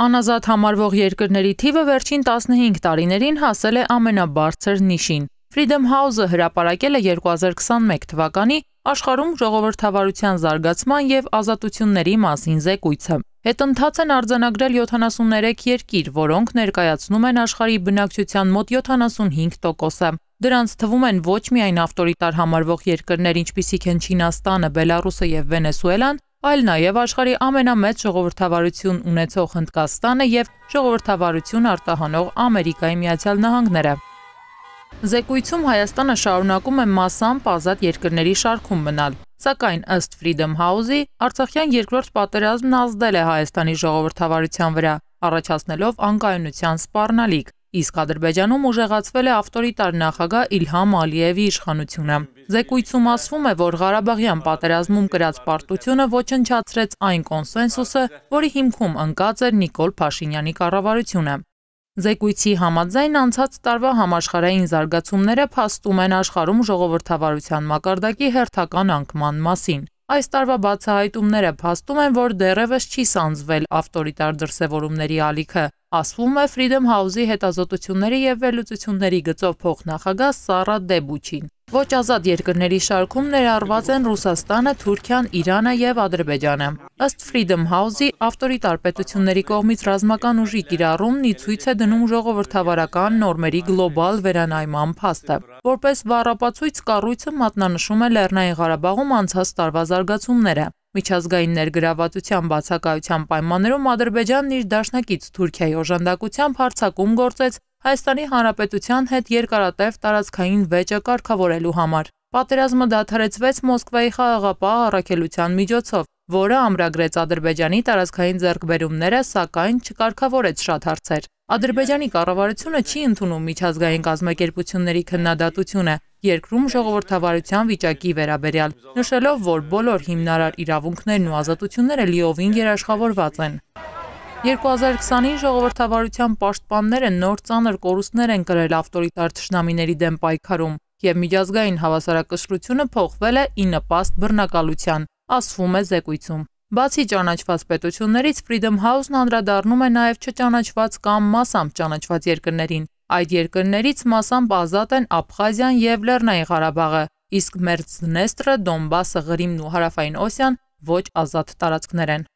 Անազատ համարվող երկրների թիվը վերջին 15 տարիներին հասել է ամենաբարձր նիշին։ Freedom House-ը հրապարակել է 2021 թվականի աշխարհում ժողովրդավարության զարգացման եւ ազատությունների մասին զեկույցը։ Հետընթաց են արձանագրել 73 երկիր, որոնք ներկայացնում են աշխարհի բնակչության մոտ 75%-ը։ Դրանց թվում են ոչ միայն ավտորիտար համարվող երկրներ, ինչպիսիք են Չինաստանը, Բելարուսը եւ Վենեսուելան, այլ նաև աշխարի ամենամեծ ժողովրդավարություն ունեցող Հնդկաստանը եւ ժողովրդավարություն արտահանող Ամերիկայի Միացյալ Նահանգները։ Զեկույցում Հայաստանը շարունակում է massամբ ազատ երկրների շարքում մնալ, սակայն ըստ Freedom House-ի Արցախյան երկրորդ պատերազմն ազդել է Հայաստանի ժողովրդավարության վրա, առաջացնելով անկայունության սպառնալիք։ Իսկ Ադրբեջանում ուժեղացվել է ավտորիտար նախագահ Իլհամ Ալիևի իշխանությունը։ Զեկույցում ասվում է, որ Ղարաբաղյան պատերազմում կրած պարտությունը ոչնչացրեց այն կոնսենսուսը, որի հիմքում ընկած էր Նիկոլ Փաշինյանի կառավարությունը։ Զեկույցի համաձայն անցած տարվա համաշխարհային զարգացումները փաստում են աշխարհում ժողովրդավարության մակարդակի հերթական անկման մասին։ Այս տարվա բացահայտումները փաստում են, որ դեռևս չի սանձվել ավտորիտար դրսևորումների ալիքը, ասվում է Freedom House-ի հետազոտությունների եւ վերլուծությունների գծով փոխնախագահ Սարա Դեբուչին։ Ոչ ազատ երկրների շարքում ներառված են Ռուսաստանը, Թուրքիան, Իրանը եւ Ադրբեջանը։ Ըստ Freedom House-ի, ավտորիտար պետությունների կողմից ռազմական ուժի կիրառումն ի ցույց է դնում ժողովրդավարական նորմերի գլոբալ վերանայման փաստը։ Որպես վառապացույց կառույցը մատնանշում է Լեռնային Ղարաբաղում անցած տարվա զարգացումները։ Միջազգային ներգրավվածության բացակայության պայմաններում Ադրբեջանն իր դաշնակից Թուրքիայի օժանդակությամբ հարցակում գործեց Հայաստանի Հանրապետության հետ երկարատև տարածքային վեճը կարգավորելու համար։ Պատերազմը դադարեցվեց Մոսկվայի խաղաղապահ առաքելության միջոցով, որը ամրագրեց Ադրբեջանի տարածքային ձեռքբերումները, սակայն չկարգավորեց շատ հարցեր։ Ադրբեջանի կառավարությունը չի ընդունում միջազգային կազմակերպությունների քննադատությունը, երկրում ժողովրդավարության վիճակի վերաբերյալ, նշելով, որ բոլոր հիմնարար իրավունքներն ու ազատությունները լիովին երաշխավորված են։ 2020-ի ժողովրդավարության պաշտպանները նոր ծանր կորուստներ են կրել ավտորիտար թշնամիների դեմ պայքարում, և միջազգային հավասարակշռությունը փոխվել է ի նպաստ բռնակալության, ասվում է զեկույցում։ Բացի ճանաչված պետություններից Freedom House-ն անդրադառնում է նաև չճանաչված կամ մասամբ ճանաչված երկրներին։ Այդ երկրներից մասամբ ազատ են Աբխազիան եւ Լեռնային Ղարաբաղը, իսկ Մերձնեստրը, Դոնբասը, Ղրիմն ու Հարավային Օսիան ոչ ազատ տարածքներ են։